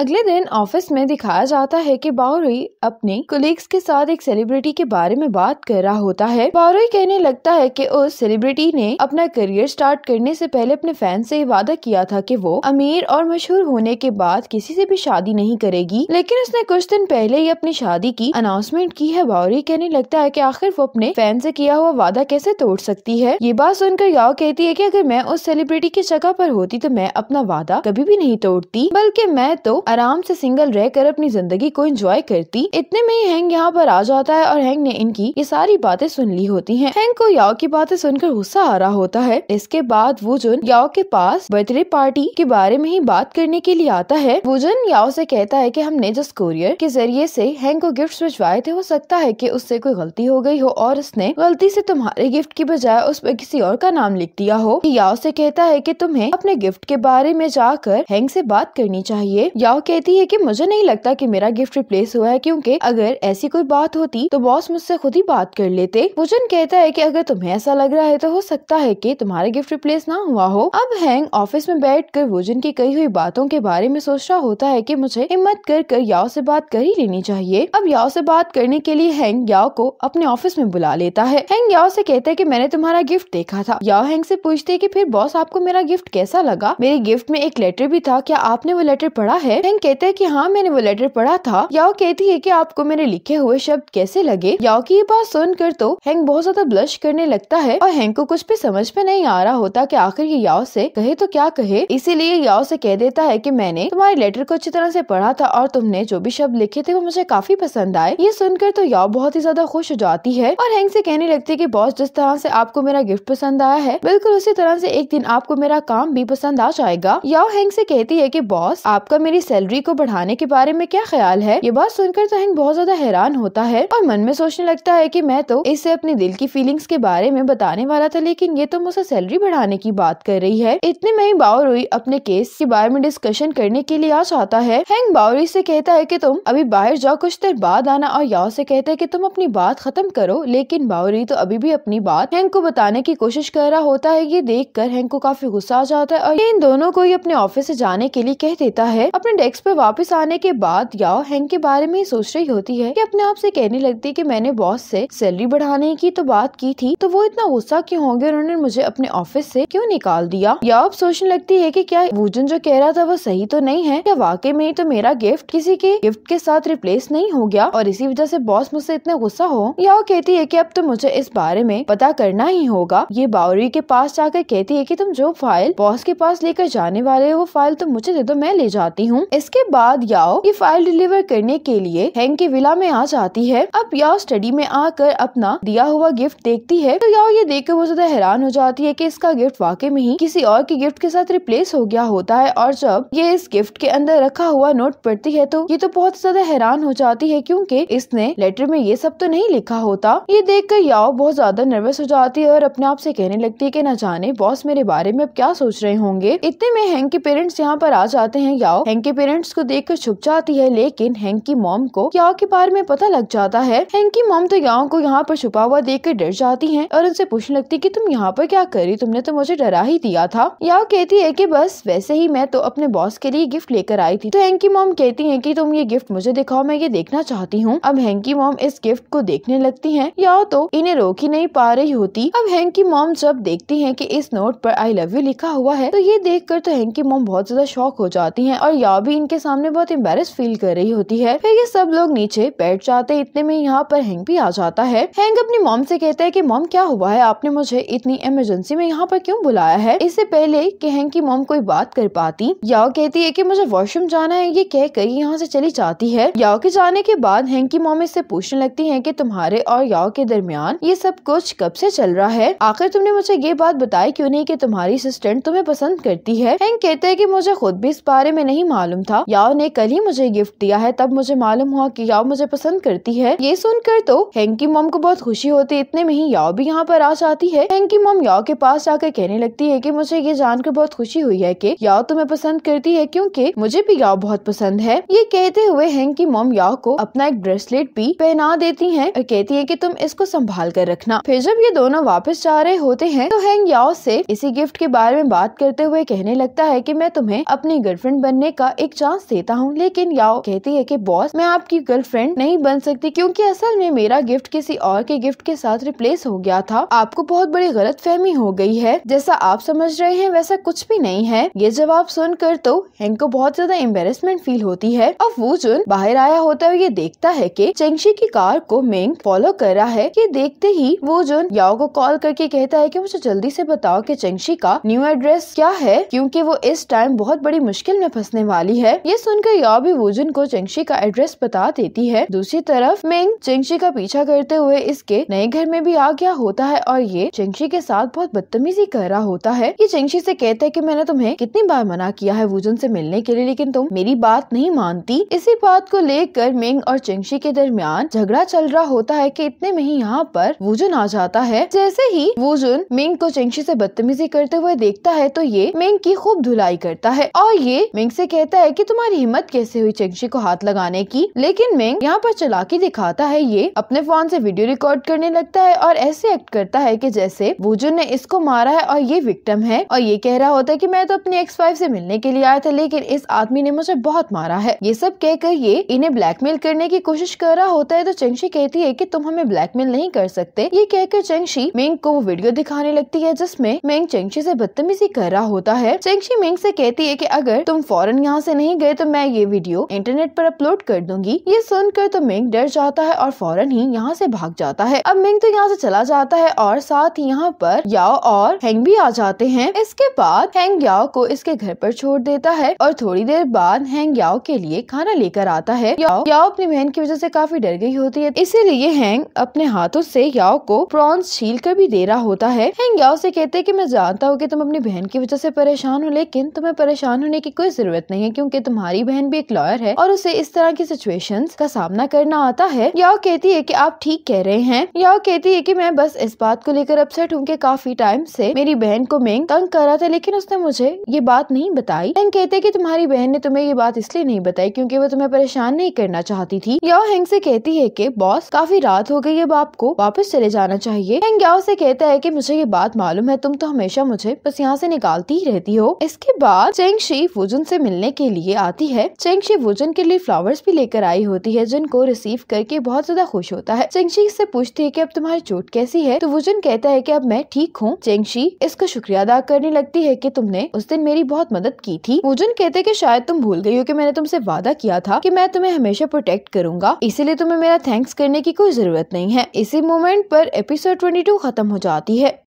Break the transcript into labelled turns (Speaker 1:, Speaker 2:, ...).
Speaker 1: अगले दिन ऑफिस में दिखाया जाता है कि बाउरी अपने कोलिग्स के साथ एक सेलिब्रिटी के बारे में बात कर रहा होता है बाउरी कहने लगता है कि उस सेलिब्रिटी ने अपना करियर स्टार्ट करने से पहले अपने फैन से वादा किया था कि वो अमीर और मशहूर होने के बाद किसी से भी शादी नहीं करेगी लेकिन उसने कुछ दिन पहले ही अपनी शादी की अनाउंसमेंट की है बावरी कहने लगता है की आखिर वो अपने फैन ऐसी किया हुआ वादा कैसे तोड़ सकती है ये बात सुनकर याओ कहती है की अगर मैं उस सेलिब्रिटी की जगह आरोप होती तो मैं अपना वादा कभी भी नहीं तोड़ती बल्कि मैं तो आराम से सिंगल रहकर अपनी जिंदगी को एंजॉय करती इतने में ही हैंग यहाँ पर आ जाता है और हैंग ने इनकी ये सारी बातें सुन ली होती हैं हैंग को याओ की बातें सुनकर गुस्सा आ रहा होता है इसके बाद वुजुन याओ के पास बर्थडे पार्टी के बारे में ही बात करने के लिए आता है वुजुन याओ से कहता है की हमने जस्ट कोरियर के जरिए से हैंग को गिफ्ट भिजवाए थे हो सकता है की उससे कोई गलती हो गई हो और उसने गलती से तुम्हारे गिफ्ट की बजाय उस पर किसी और का नाम लिख दिया हो याओ से कहता है की तुम्हें अपने गिफ्ट के बारे में जाकर हैंग से बात करनी चाहिए याओ कहती है कि मुझे नहीं लगता कि मेरा गिफ्ट रिप्लेस हुआ है क्योंकि अगर ऐसी कोई बात होती तो बॉस मुझसे खुद ही बात कर लेते पूजन कहता है कि अगर तुम्हें ऐसा लग रहा है तो हो सकता है कि तुम्हारा गिफ्ट रिप्लेस ना हुआ हो अब हैंग ऑफिस में बैठ कर वोजन की कही हुई बातों के बारे में सोच रहा होता है की मुझे हिम्मत कर कर याओ से बात कर ही लेनी चाहिए अब याओ से बात करने के लिए हैंग याओ को अपने ऑफिस में बुला लेता है हैंग याओ से कहते है कि मैंने तुम्हारा गिफ्ट देखा था याओ हैंग से पूछते की कि फिर बॉस आपको मेरा गिफ्ट कैसा लगा मेरे गिफ्ट में एक लेटर भी था क्या आपने वो लेटर पढ़ा है है कहते हैं कि हाँ मैंने वो लेटर पढ़ा था याओ कहती है कि आपको मेरे लिखे हुए शब्द कैसे लगे याओ की ये बात सुनकर तो हैंग बहुत ज्यादा ब्लश करने लगता है और हैंग को कुछ भी समझ में नहीं आ रहा होता कि आखिर ये याओ से कहे तो क्या कहे इसीलिए याओ से कह देता है कि मैंने तुम्हारे लेटर को अच्छी तरह से पढ़ा था और तुमने जो भी शब्द लिखे थे वो मुझे काफी पसंद आए ये सुनकर तो याओ बहुत ही ज्यादा खुश हो जाती है और हैंग से कहने लगती है की बॉस जिस तरह से आपको मेरा गिफ्ट पसंद आया है बिल्कुल उसी तरह से एक दिन आपको मेरा काम भी पसंद आ जाएगा याओ हैंग से कहती है की बॉस आपका मेरी सैलरी को बढ़ाने के बारे में क्या ख्याल है ये बात सुनकर तहंग बहुत ज्यादा हैरान होता है और मन में सोचने लगता है की मैं तो इससे अपने दिल की फीलिंग्स के बारे में बताने वाला था लेकिन ये तो मुझसे सैलरी बढ़ाने की बात कर रही है इतने में ही बावरुई अपने केस के बारे में डिस्कशन करने के लिए आ जाता है हैंग बावरी से कहता है कि तुम अभी बाहर जाओ कुछ देर बाद आना और याओ से कहते हैं कि तुम अपनी बात खत्म करो लेकिन बावरी तो अभी भी अपनी बात हैंग को बताने की कोशिश कर रहा होता है ये देख कर हैंग को काफी गुस्सा आ जाता है और इन दोनों को ही अपने ऑफिस ऐसी जाने के लिए कह देता है अपने डेस्क पर वापस आने के बाद याओ हैंग के बारे में सोच रही होती है कि अपने आप से कहने लगती है कि मैंने बॉस से सैलरी बढ़ाने की तो बात की थी तो वो इतना गुस्सा क्यों होंगे उन्होंने मुझे अपने ऑफिस से क्यों निकाल दिया याओ अब सोचने लगती है कि क्या वूजन जो कह रहा था वो सही तो नहीं है क्या वाकई में तो मेरा गिफ्ट किसी के गिफ्ट के साथ रिप्लेस नहीं हो गया और इसी वजह से बॉस मुझसे इतना गुस्सा हो याओ कहती है की अब तो मुझे इस बारे में पता करना ही होगा ये बावरी के पास जाकर कहती है की तुम जो फाइल बॉस के पास लेकर जाने वाले हो वो फाइल तुम तो मुझे दे दो मैं ले जाती हूँ इसके बाद याओ ये फाइल डिलीवर करने के लिए हैंग के विला में आ जाती है अब याओ स्टडी में आकर अपना दिया हुआ गिफ्ट देखती है तो याओ ये देख कर बहुत ज्यादा हैरान हो जाती है की इसका गिफ्ट वाकई में ही किसी और के गिफ्ट के साथ रिप्लेस हो गया होता है और जब ये इस गिफ्ट के अंदर रखा हुआ नोट पढ़ती है तो ये तो बहुत ज्यादा हैरान हो जाती है क्योंकि इसने लेटर में ये सब तो नहीं लिखा होता ये देख कर याओ बहुत ज्यादा नर्वस हो जाती है और अपने आप से कहने लगती है की न जाने बॉस मेरे बारे में अब क्या सोच रहे होंगे इतने में हैंग के पेरेंट्स यहाँ पर आ जाते हैं याओ हैंग के पेरेंट्स को देखकर छुप जाती है लेकिन हैंक की मॉम को याओ के बारे में पता लग जाता है हैंक की मॉम तो याओ को यहाँ पर छुपा हुआ देख कर डर जाती है और उनसे पूछने लगती की तुम यहाँ पर क्या करी तुमने तो मुझे डरा ही दिया था याओ कहती है की बस वैसे ही मैं तो अपने बॉस के लिए गिफ्ट लेकर आई थी तो हैंक की मॉम कहती है की तुम ये गिफ्ट मुझे दिखाओ मैं ये देखना चाहती हूँ अब हैंक की मॉम इस गिफ्ट को देखने लगती है याओ तो इन्हें रोक ही नहीं पा रही होती अब हैंक की मॉम जब देखती है की इस नोट पर आई लव यू लिखा हुआ है तो ये देख कर तो हैंक की मॉम बहुत ज्यादा शौक हो जाती है और याओ भी भी इनके सामने बहुत एम्बेस फील कर रही होती है फिर ये सब लोग नीचे बैठ जाते इतने में यहाँ पर हैंग भी आ जाता है हैंग अपनी मॉम से कहता है कि मॉम क्या हुआ है आपने मुझे इतनी इमरजेंसी में यहाँ पर क्यों बुलाया है इससे पहले कि हैंग की मॉम कोई बात कर पाती याओ कहती है कि मुझे वॉशरूम जाना है ये कह कर यहाँ से चली जाती है याओ के जाने के बाद हैंग की मॉम इससे पूछने लगती है की तुम्हारे और याओ के दरमियान ये सब कुछ कब से चल रहा है आखिर तुमने मुझे ये बात बताई क्यूँ नहीं की तुम्हारी असिस्टेंट तुम्हें पसंद करती है हैंग कहते हैं की मुझे खुद भी इस बारे में नहीं मालूम जन्मदिन था याओ ने कल ही मुझे गिफ्ट दिया है तब मुझे मालूम हुआ कि याओ मुझे पसंद करती है ये सुनकर तो हैंकी मोम को बहुत खुशी होती इतने में ही याओ भी यहाँ पर आ जाती है हैंकी मोम याओ के पास जाकर कहने लगती है की मुझे ये जानकर बहुत खुशी हुई है की याओ तुम्हें पसंद करती है क्यूँकी मुझे भी याओ बहुत पसंद है ये कहते हुए हैंकी मोम याओ को अपना एक ब्रेसलेट भी पहना देती है और कहती है की तुम इसको संभाल कर रखना फिर जब ये दोनों वापस जा रहे होते हैं तो हैंग याओ से इसी गिफ्ट के बारे में बात करते हुए कहने लगता है कि मैं तुम्हें अपनी गर्लफ्रेंड बनने का एक एक चांस देता हूँ लेकिन याओ कहती है कि बॉस मैं आपकी गर्लफ्रेंड नहीं बन सकती क्योंकि असल में मेरा गिफ्ट किसी और के गिफ्ट के साथ रिप्लेस हो गया था आपको बहुत बड़ी गलत फहमी हो गई है जैसा आप समझ रहे हैं वैसा कुछ भी नहीं है ये जवाब सुनकर तो हैंग को बहुत ज्यादा एम्बेरसमेंट फील होती है और वो जुन बाहर आया होता है ये देखता है की चेंगशी की कार को मेंग फॉलो कर रहा है ये देखते ही वो जुन याओ को कॉल करके कहता है की मुझे जल्दी से बताओ की चेंगशी का न्यू एड्रेस क्या है क्यूँकी वो इस टाइम बहुत बड़ी मुश्किल में फंसने वाली वाली है ये सुनकर भी वोजन को चेंगशी का एड्रेस बता देती है दूसरी तरफ मिंग चेंगशी का पीछा करते हुए इसके नए घर में भी आ गया होता है और ये चेंगशी के साथ बहुत बदतमीजी कर रहा होता है ये चेंगशी से कहता है कि मैंने तुम्हें कितनी बार मना किया है वूजन से मिलने के लिए लेकिन तुम मेरी बात नहीं मानती इसी बात को लेकर मिंग और चेंगशी के दरमियान झगड़ा चल रहा होता है कि इतने में ही यहाँ पर वूजन आ जाता है जैसे ही वूजन मिंग को चेंगशी से बदतमीजी करते हुए देखता है तो ये मिंग की खूब धुलाई करता है और ये मिंग से कहता है कि तुम्हारी हिम्मत कैसे हुई चेंगशी को हाथ लगाने की लेकिन मेंग यहाँ पर चलाकी दिखाता है ये अपने फोन से वीडियो रिकॉर्ड करने लगता है और ऐसे एक्ट करता है कि जैसे वुजुन ने इसको मारा है और ये विक्टम है और ये कह रहा होता है कि मैं तो अपने एक्स वाइफ से मिलने के लिए आया था लेकिन इस आदमी ने मुझे बहुत मारा है ये सब कहकर ये इन्हें ब्लैकमेल करने की कोशिश कर रहा होता है तो चेंगशी कहती है की तुम हमें ब्लैकमेल नहीं कर सकते ये कहकर चेंगशी मेंग को वो वीडियो दिखाने लगती है जिसमे मेंग चेंगशी से बदतमीजी कर रहा होता है चेंगशी मेंग से कहती है की अगर तुम फौरन यहाँ ऐसी से नहीं गए तो मैं ये वीडियो इंटरनेट पर अपलोड कर दूंगी ये सुनकर तो मिंग डर जाता है और फौरन ही यहाँ से भाग जाता है अब मिंग तो यहाँ से चला जाता है और साथ ही यहाँ पर याओ और हैंग भी आ जाते हैं इसके बाद हैंग याओ को इसके घर पर छोड़ देता है और थोड़ी देर बाद हैंग याओ के लिए खाना लेकर आता है याओ याओ अपनी बहन की वजह से काफी डर गई होती है इसीलिए हैंग अपने हाथों से याओ को प्रॉन्स छील कर भी दे रहा होता है हैंग याओ से कहते हैं कि मैं जानता हूँ कि तुम अपनी बहन की वजह से परेशान हो लेकिन तुम्हें परेशान होने की कोई जरूरत नहीं है क्योंकि तुम्हारी बहन भी एक लॉयर है और उसे इस तरह की सिचुएशन का सामना करना आता है या कहती है की आप ठीक कह रहे हैं या कहती है की मैं बस इस बात को लेकर अपसेट हूँ की काफी टाइम ऐसी मेरी बहन को मैं तंग कर रहा था लेकिन उसने मुझे ये बात नहीं बताई हैंग कहते की तुम्हारी बहन ने तुम्हें ये बात इसलिए नहीं बताई क्यूँकी वो तुम्हें परेशान नहीं करना चाहती थी या हैंग से कहती है की बॉस काफी रात हो गई अब आपको वापस चले जाना चाहिए हैंग याओ से कहता है की मुझे ये बात मालूम है तुम तो हमेशा मुझे बस यहाँ से निकालती ही रहती हो इसके बाद चेंग शी फुजुन से मिलने के लिए आती है चेंगशी भोजन के लिए फ्लावर्स भी लेकर आई होती है जिनको रिसीव करके बहुत ज्यादा खुश होता है चेंगशी इससे पूछती है की अब तुम्हारी चोट कैसी है तो वुजन कहता है की अब मैं ठीक हूँ चेंगशी इसका शुक्रिया अदा करने लगती है की तुमने उस दिन मेरी बहुत मदद की थी वुजन कहते की शायद तुम भूल गई हो की मैंने तुमसे वादा किया था की मैं तुम्हें हमेशा प्रोटेक्ट करूंगा इसीलिए तुम्हें मेरा थैंक्स करने की कोई जरूरत नहीं है इसी मोमेंट पर एपिसोड 22 खत्म हो जाती है